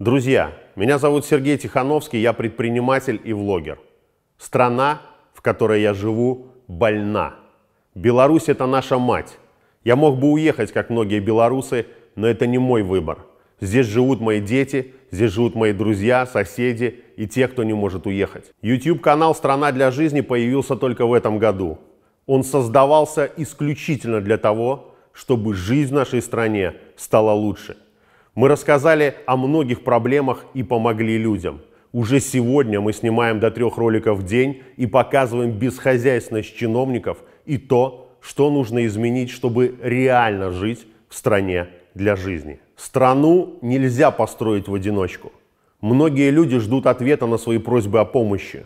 Друзья, меня зовут Сергей Тихановский, я предприниматель и влогер. Страна, в которой я живу, больна. Беларусь – это наша мать. Я мог бы уехать, как многие белорусы, но это не мой выбор. Здесь живут мои дети, здесь живут мои друзья, соседи и те, кто не может уехать. YouTube-канал «Страна для жизни» появился только в этом году. Он создавался исключительно для того, чтобы жизнь в нашей стране стала лучше – мы рассказали о многих проблемах и помогли людям. Уже сегодня мы снимаем до трех роликов в день и показываем бесхозяйственность чиновников и то, что нужно изменить, чтобы реально жить в стране для жизни. Страну нельзя построить в одиночку. Многие люди ждут ответа на свои просьбы о помощи.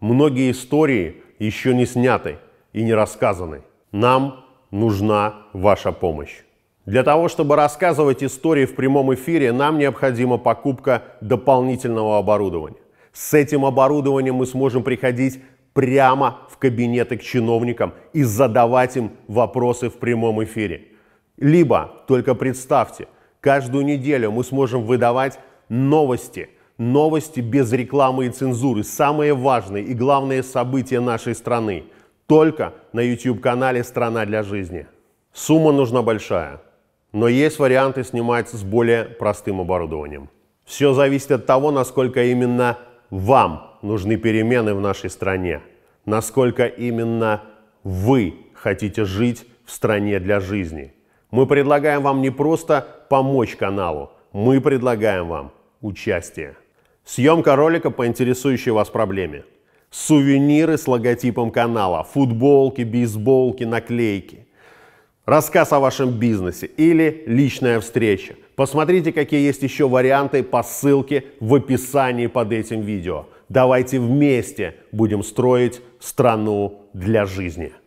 Многие истории еще не сняты и не рассказаны. Нам нужна ваша помощь. Для того, чтобы рассказывать истории в прямом эфире, нам необходима покупка дополнительного оборудования. С этим оборудованием мы сможем приходить прямо в кабинеты к чиновникам и задавать им вопросы в прямом эфире. Либо, только представьте, каждую неделю мы сможем выдавать новости, новости без рекламы и цензуры, самые важные и главные события нашей страны, только на YouTube-канале «Страна для жизни». Сумма нужна большая – но есть варианты снимать с более простым оборудованием. Все зависит от того, насколько именно вам нужны перемены в нашей стране, насколько именно вы хотите жить в стране для жизни. Мы предлагаем вам не просто помочь каналу, мы предлагаем вам участие. Съемка ролика по интересующей вас проблеме. Сувениры с логотипом канала, футболки, бейсболки, наклейки рассказ о вашем бизнесе или личная встреча. Посмотрите, какие есть еще варианты по ссылке в описании под этим видео. Давайте вместе будем строить страну для жизни.